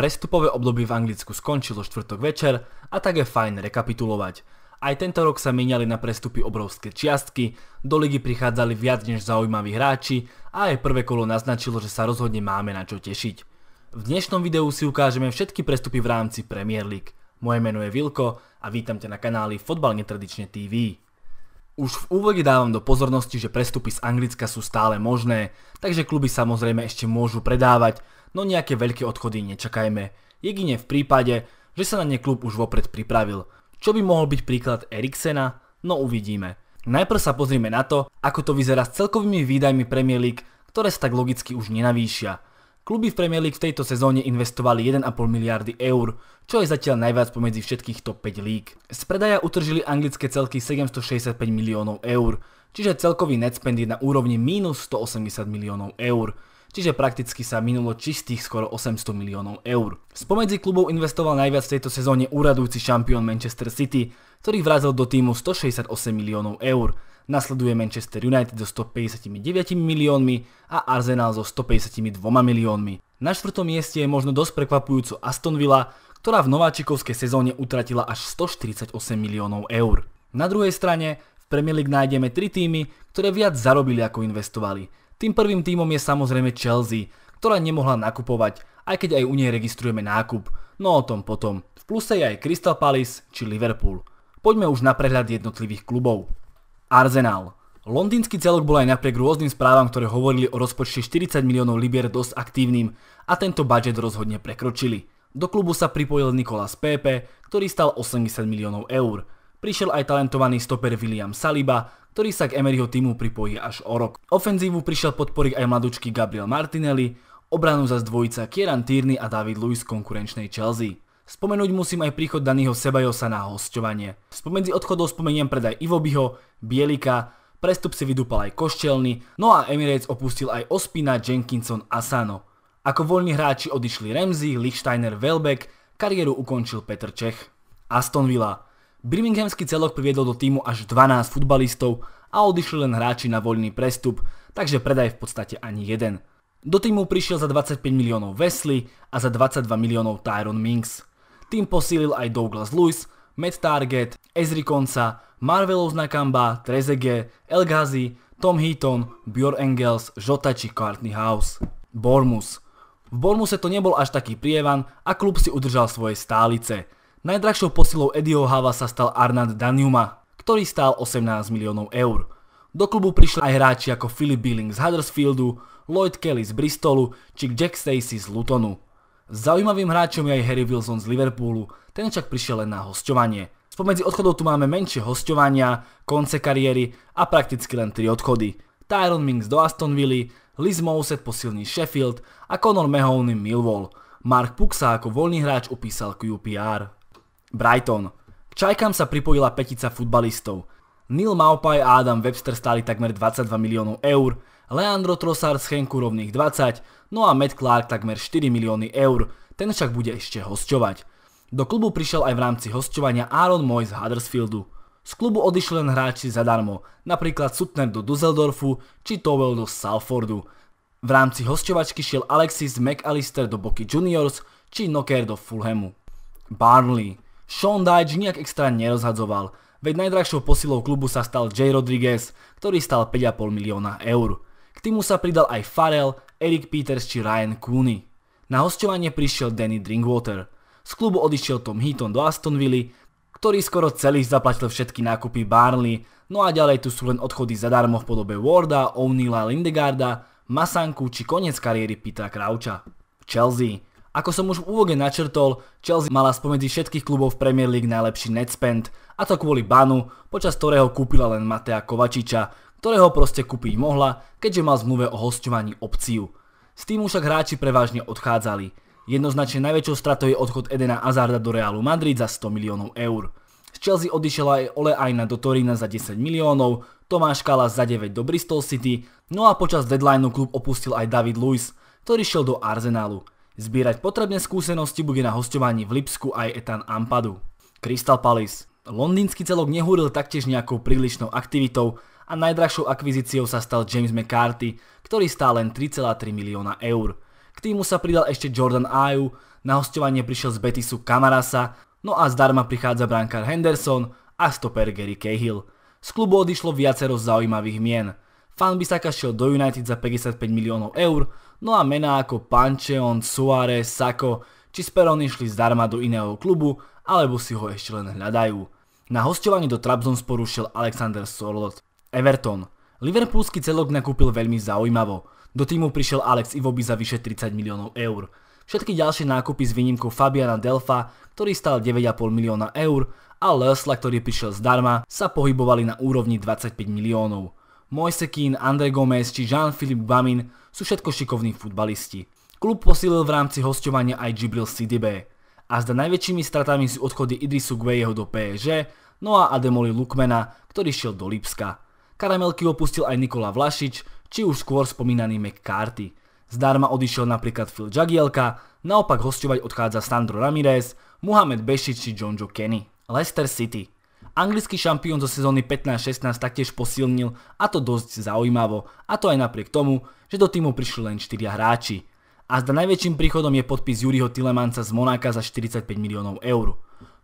Prestupové obdobie v Anglicku skončilo štvrtok večer a tak je fajn rekapitulovať. Aj tento rok sa miniali na prestupy obrovské čiastky, do ligy prichádzali viac než zaujímaví hráči a aj prvé kolo naznačilo, že sa rozhodne máme na čo tešiť. V dnešnom videu si ukážeme všetky prestupy v rámci Premier League. Moje meno je Vilko a vítam ťa na kanáli Fotbal netradične TV. Už v úvode dávam do pozornosti, že prestupy z Anglicka sú stále možné, takže kluby samozrejme ešte môžu predávať, no nejaké veľké odchody nečakajme, jedine v prípade, že sa na ne klub už vopred pripravil. Čo by mohol byť príklad Eriksena? No uvidíme. Najprv sa pozrieme na to, ako to vyzerá s celkovými výdajmi Premier League, ktoré sa tak logicky už nenavýšia. Kluby v Premier League v tejto sezóne investovali 1,5 miliardy eur, čo je zatiaľ najviac pomedzi všetkých top 5 lík. Z predaja utržili anglické celky 765 miliónov eur, čiže celkový net spend je na úrovni minus 180 miliónov eur čiže prakticky sa minulo čistých skoro 800 miliónov eur. Spomedzi klubov investoval najviac v tejto sezóne úradujúci šampión Manchester City, ktorý vrazil do týmu 168 miliónov eur. Nasleduje Manchester United so 159 miliónmi a Arsenal so 152 miliónmi. Na štvrtom mieste je možno dosť prekvapujúco Aston Villa, ktorá v nováčikovskej sezóne utratila až 148 miliónov eur. Na druhej strane v Premier League nájdeme tri týmy, ktoré viac zarobili ako investovali. Tým prvým týmom je samozrejme Chelsea, ktorá nemohla nakupovať, aj keď aj u nej registrujeme nákup, no o tom potom. V pluse je aj Crystal Palace či Liverpool. Poďme už na prehľad jednotlivých klubov. Arsenal. Londýnsky celok bol aj napriek rôznym správam, ktoré hovorili o rozpočte 40 miliónov libier dosť aktívnym a tento budget rozhodne prekročili. Do klubu sa pripojil Nikolas Pepe, ktorý stal 80 miliónov eur prišiel aj talentovaný stoper William Saliba, ktorý sa k Emeryho týmu pripojí až o rok. Ofenzívu prišiel podporiť aj mladučký Gabriel Martinelli, obranu za zdvojica Kieran Tierney a David Lewis konkurenčnej Chelsea. Spomenúť musím aj príchod Daniho Sebajosa na hostovanie. Spomedzi odchodov spomeniem predaj Ivobyho, Bielika, prestup si vydúpal aj Koščelny, no a Emirates opustil aj Ospina, Jenkinson a Sano. Ako voľní hráči odišli Ramsey, Lichsteiner, Welbeck, kariéru ukončil Petr Čech. Aston Villa Birminghamský celok priviedol do týmu až 12 futbalistov a odišli len hráči na voľný prestup, takže predaj v podstate ani jeden. Do týmu prišiel za 25 miliónov Wesley a za 22 miliónov Tyron Minks. Tým posílil aj Douglas Lewis, Matt Target, Ezri Konca, Marvelov znakamba, Trezege, El Ghazi, Tom Heaton, Björn Engels, Jota či Courtney House. Bormus. V Bormuse to nebol až taký prievan a klub si udržal svoje stálice – Najdrahšou posilou Eddieho Hava sa stal Arnand Daniuma, ktorý stál 18 miliónov eur. Do klubu prišli aj hráči ako Philip Billing z Huddersfieldu, Lloyd Kelly z Bristolu či Jack Stacey z Lutonu. Zaujímavým hráčom je aj Harry Wilson z Liverpoolu, ten však prišiel len na hosťovanie. Spomedzi odchodov tu máme menšie hosťovania, konce kariéry a prakticky len 3 odchody. Tyron Mings do Aston Villa, Liz Mouset posilní Sheffield a Conor Mahoney Millwall. Mark Puk sa ako voľný hráč upísal QPR. Brighton. K čajkám sa pripojila petica futbalistov. Neil Maupaj a Adam Webster stáli takmer 22 miliónov eur, Leandro Trossard z Henku rovných 20, no a Matt Clark takmer 4 milióny eur, ten však bude ešte hosťovať. Do klubu prišiel aj v rámci hosťovania Aaron Moy z Huddersfieldu. Z klubu odišli len hráči zadarmo, napríklad Sutner do Dusseldorfu či Towell do Salfordu. V rámci hosťovačky šiel Alexis McAllister do Boki Juniors či Nocker do Fulhamu. Barnley Sean Dyche nejak extra nerozhadzoval, veď najdrahšou posilou klubu sa stal J. Rodriguez, ktorý stal 5,5 milióna eur. K týmu sa pridal aj Farrell, Eric Peters či Ryan Cooney. Na hostovanie prišiel Danny Drinkwater. Z klubu odišiel Tom Heaton do Astonville, ktorý skoro celý zaplatil všetky nákupy Barnley, no a ďalej tu sú len odchody zadarmo v podobe Warda, O'Neilla, Lindegarda, Masanku či koniec kariéry Petra Krauča. Chelsea ako som už v úvode načrtol, Chelsea mala spomedzi všetkých klubov v Premier League najlepší net spend, a to kvôli banu, počas ktorého kúpila len Matea Kovačiča, ktorého proste kúpiť mohla, keďže mal zmluve o hosťovaní opciu. S tým však hráči prevažne odchádzali. Jednoznačne najväčšou stratou je odchod Edena Azarda do Realu Madrid za 100 miliónov eur. Z Chelsea odišiel aj Ole Aina do Torina za 10 miliónov, Tomáš Kalas za 9 do Bristol City, no a počas deadlineu klub opustil aj David Luiz, ktorý šiel do Arsenalu. Zbierať potrebné skúsenosti bude na hostovaní v Lipsku aj Etan Ampadu. Crystal Palace. Londýnsky celok nehúril taktiež nejakou prílišnou aktivitou a najdrahšou akvizíciou sa stal James McCarthy, ktorý stál len 3,3 milióna eur. K týmu sa pridal ešte Jordan Ayu, na hostovanie prišiel z Betisu Kamarasa, no a zdarma prichádza brankár Henderson a stoper Gary Cahill. Z klubu odišlo viacero zaujímavých mien – Fan by sa šiel do United za 55 miliónov eur, no a mená ako Pancheon, Suárez, Sako či Speron išli zdarma do iného klubu, alebo si ho ešte len hľadajú. Na hostovanie do Trabzonsporu šiel Alexander Sorlot. Everton. Liverpoolský celok nakúpil veľmi zaujímavo. Do týmu prišiel Alex Iwobi za vyše 30 miliónov eur. Všetky ďalšie nákupy s výnimkou Fabiana Delfa, ktorý stal 9,5 milióna eur, a Lesla, ktorý prišiel zdarma, sa pohybovali na úrovni 25 miliónov. Moisekín, André Gomez či Jean-Philippe Bamin sú všetko šikovní futbalisti. Klub posilil v rámci hostovania aj Jibril CDB. A zda najväčšími stratami sú odchody Idrisu Guejeho do PSG, no a Ademoli Lukmena, ktorý šiel do Lipska. Karamelky opustil aj Nikola Vlašič, či už skôr spomínaný McCarty. Zdarma odišiel napríklad Phil Jagielka, naopak hostovať odchádza Sandro Ramirez, Mohamed Bešič či John Joe Kenny. Leicester City Anglický šampión zo sezóny 15-16 taktiež posilnil a to dosť zaujímavo a to aj napriek tomu, že do týmu prišli len 4 hráči. A zda najväčším príchodom je podpis Juriho Tilemanca z Monáka za 45 miliónov eur.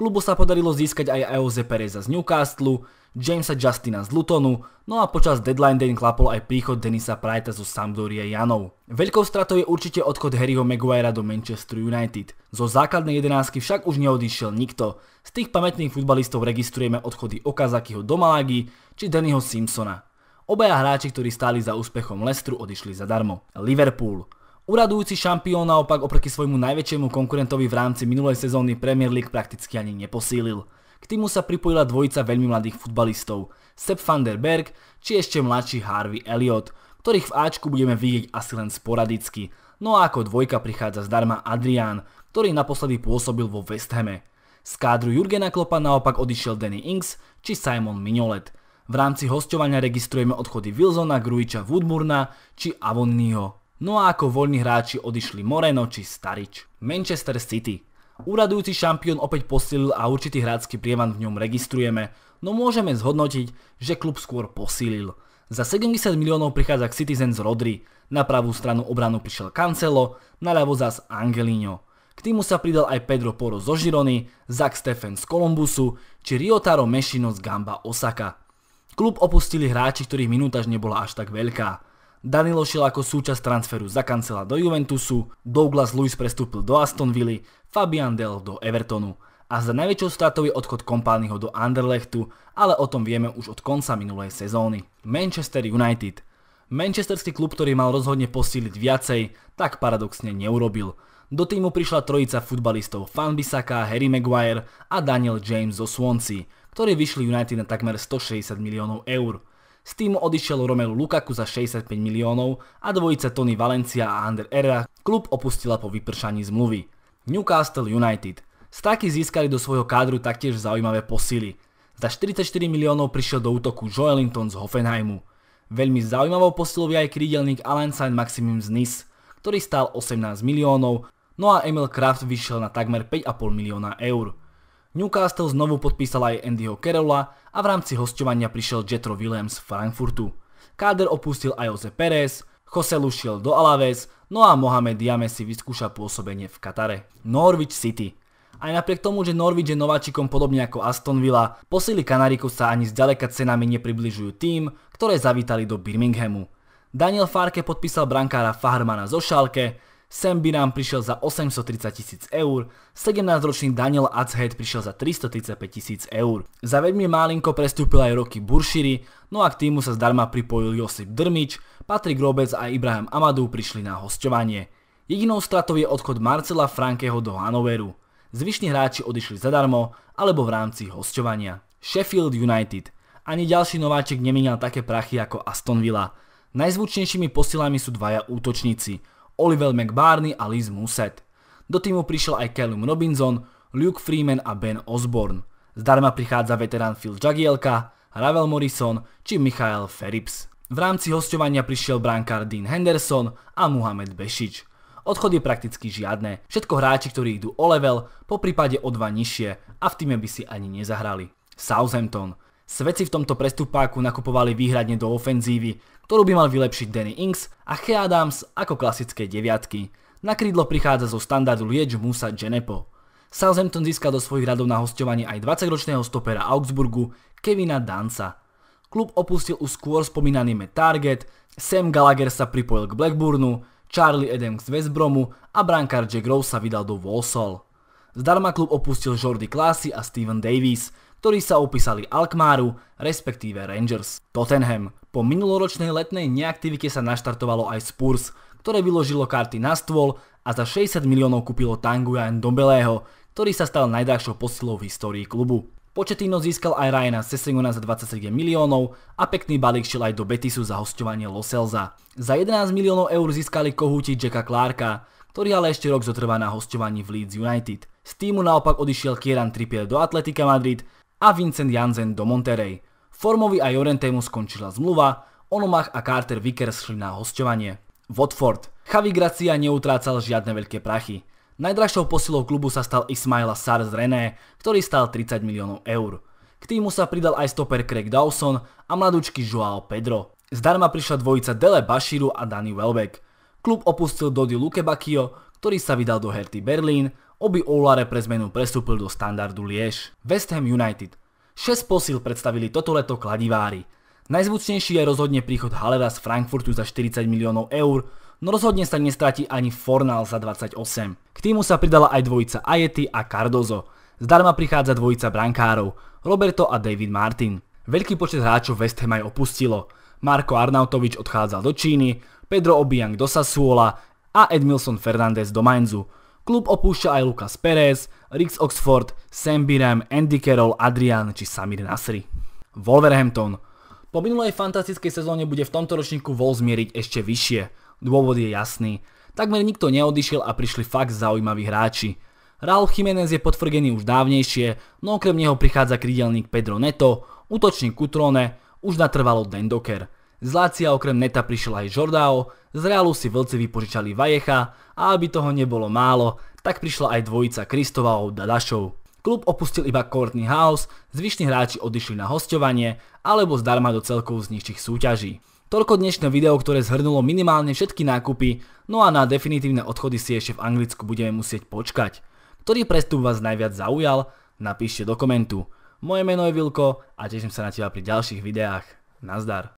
Klubu sa podarilo získať aj Jose Pereza z Newcastle, Jamesa Justina z Lutonu, no a počas deadline deň klapol aj príchod Denisa Prajta zo Sampdoria Janov. Veľkou stratou je určite odchod Harryho Maguirea do Manchester United. Zo základnej jedenásky však už neodišiel nikto. Z tých pamätných futbalistov registrujeme odchody Okazakiho do Malagy či Dannyho Simpsona. Obaja hráči, ktorí stáli za úspechom Lestru, odišli zadarmo. Liverpool. Uradujúci šampión naopak oproti svojmu najväčšiemu konkurentovi v rámci minulej sezóny Premier League prakticky ani neposílil. K týmu sa pripojila dvojica veľmi mladých futbalistov, Sepp van der Berg či ešte mladší Harvey Elliot, ktorých v Ačku budeme vidieť asi len sporadicky. No a ako dvojka prichádza zdarma Adrián, ktorý naposledy pôsobil vo West Hame. Z kádru Jurgena Klopa naopak odišiel Danny Ings či Simon Mignolet. V rámci hostovania registrujeme odchody Wilsona, Grujiča, Woodburna či Avonnyho. No a ako voľní hráči odišli Moreno či Starič. Manchester City. Úradujúci šampión opäť posilil a určitý hrácky prieman v ňom registrujeme, no môžeme zhodnotiť, že klub skôr posilil. Za 70 miliónov prichádza k Citizen z Rodri, na pravú stranu obranu prišiel Cancelo, na ľavo zas Angelino. K týmu sa pridal aj Pedro Poro zo Žirony, Zach Steffen z Kolumbusu či Riotaro Mešino z Gamba Osaka. Klub opustili hráči, ktorých minútaž nebola až tak veľká. Danilo šiel ako súčasť transferu za kancela do Juventusu, Douglas Lewis prestúpil do Aston Villa, Fabian Del do Evertonu. A za najväčšou stratou je odchod Kompányho do Anderlechtu, ale o tom vieme už od konca minulej sezóny. Manchester United Manchesterský klub, ktorý mal rozhodne posíliť viacej, tak paradoxne neurobil. Do týmu prišla trojica futbalistov Fanbisaka, Harry Maguire a Daniel James zo Swansea, ktorí vyšli United na takmer 160 miliónov eur. Z týmu odišiel Romelu Lukaku za 65 miliónov a dvojica Tony Valencia a Ander Herrera klub opustila po vypršaní zmluvy. Newcastle United. Staky získali do svojho kádru taktiež zaujímavé posily. Za 44 miliónov prišiel do útoku Joelinton z Hoffenheimu. Veľmi zaujímavou posilou je aj krídelník Alensign Maximum z Nice, ktorý stál 18 miliónov, no a Emil Kraft vyšiel na takmer 5,5 milióna eur. Newcastle znovu podpísal aj Andyho Kerola a v rámci hostovania prišiel Jetro Williams z Frankfurtu. Káder opustil aj Jose Perez, Jose šiel do Alaves, no a Mohamed Diame si vyskúša pôsobenie v Katare. Norwich City aj napriek tomu, že Norwich je nováčikom podobne ako Aston Villa, posily Kanarikov sa ani zďaleka cenami nepribližujú tým, ktoré zavítali do Birminghamu. Daniel Farke podpísal brankára Fahrmana zo Šalke, Sam Binam prišiel za 830 tisíc eur, 17-ročný Daniel Atzhead prišiel za 335 tisíc eur. Za veľmi malinko prestúpil aj roky Burširi, no a k týmu sa zdarma pripojil Josip Drmič, Patrik Robec a Ibrahim Amadu prišli na hosťovanie. Jedinou stratou je odchod Marcela Frankeho do Hanoveru. Zvyšní hráči odišli zadarmo alebo v rámci hostovania. Sheffield United. Ani ďalší nováček nemínal také prachy ako Aston Villa. Najzvučnejšími posilami sú dvaja útočníci – Oliver McBarney a Liz Muset. Do týmu prišiel aj Callum Robinson, Luke Freeman a Ben Osborne. Zdarma prichádza veterán Phil Jagielka, Ravel Morrison či Michael Phillips. V rámci hostovania prišiel brankár Dean Henderson a Muhamed Bešič. Odchod je prakticky žiadne. Všetko hráči, ktorí idú o level, po prípade o dva nižšie a v týme by si ani nezahrali. Southampton. Svedci v tomto prestupáku nakupovali výhradne do ofenzívy, ktorú by mal vylepšiť Danny Ings a Che Adams ako klasické deviatky. Na krídlo prichádza zo standardu Liege Musa Genepo. Southampton získa do svojich radov na hostovanie aj 20-ročného stopera Augsburgu Kevina Danca. Klub opustil už skôr spomínaný Matt Target, Sam Gallagher sa pripojil k Blackburnu, Charlie Adams z West Bromu a brankár Jack Rose sa vydal do Walsall. Zdarma klub opustil Jordi Klasy a Steven Davies, ktorí sa opísali Alkmaru, respektíve Rangers. Tottenham. Po minuloročnej letnej neaktivite sa naštartovalo aj Spurs, ktoré vyložilo karty na stôl a za 60 miliónov kúpilo Tanguya Ndombeleho, ktorý sa stal najdrahšou posilou v histórii klubu. Početino získal aj Ryana Sessegona za 27 miliónov a pekný balík šiel aj do Betisu za hostovanie Loselza. Za 11 miliónov eur získali kohúti Jacka Clarka, ktorý ale ešte rok zotrvá na hostovaní v Leeds United. Z týmu naopak odišiel Kieran Trippier do Atletika Madrid, a Vincent Janzen do Monterey. Formovi a mu skončila zmluva, Onomach a Carter Vickers šli na hosťovanie. Watford. Chavi Gracia neutrácal žiadne veľké prachy. Najdražšou posilou klubu sa stal Ismaila Sar z René, ktorý stal 30 miliónov eur. K týmu sa pridal aj stoper Craig Dawson a mladúčky Joao Pedro. Zdarma prišla dvojica Dele Bashiru a Danny Welbeck. Klub opustil Dodi Lukebakio, ktorý sa vydal do Herty Berlín aby Oulare pre zmenu prestúpil do štandardu Liež. West Ham United. 6 posil predstavili toto leto kladivári. Najzvučnejší je rozhodne príchod Haleva z Frankfurtu za 40 miliónov eur, no rozhodne sa nestratí ani Fornal za 28. K týmu sa pridala aj dvojica Ajety a Cardozo. Zdarma prichádza dvojica brankárov, Roberto a David Martin. Veľký počet hráčov West Ham aj opustilo. Marko Arnautovič odchádzal do Číny, Pedro Obiang do Sassuola a Edmilson Fernández do Mainzu. Klub opúšťa aj Lucas Perez, Rix Oxford, Sam Biram, Andy Carroll, Adrian či Samir Nasri. Wolverhampton. Po minulej fantastickej sezóne bude v tomto ročníku vol zmieriť ešte vyššie. Dôvod je jasný. Takmer nikto neodišiel a prišli fakt zaujímaví hráči. Raul Jiménez je potvrdený už dávnejšie, no okrem neho prichádza krydelník Pedro Neto, útočník Kutrone, už natrvalo Dendoker. Z Lácia okrem Neta prišiel aj Žordáo, z Realu si vlci vypožičali Vajecha a aby toho nebolo málo, tak prišla aj dvojica Kristovaov Dadašov. Klub opustil iba Courtney House, zvyšní hráči odišli na hostovanie alebo zdarma do celkov z nižších súťaží. Toľko dnešné video, ktoré zhrnulo minimálne všetky nákupy, no a na definitívne odchody si ešte v Anglicku budeme musieť počkať. Ktorý prestup vás najviac zaujal? Napíšte do komentu. Moje meno je Vilko a teším sa na teba pri ďalších videách. Nazdar.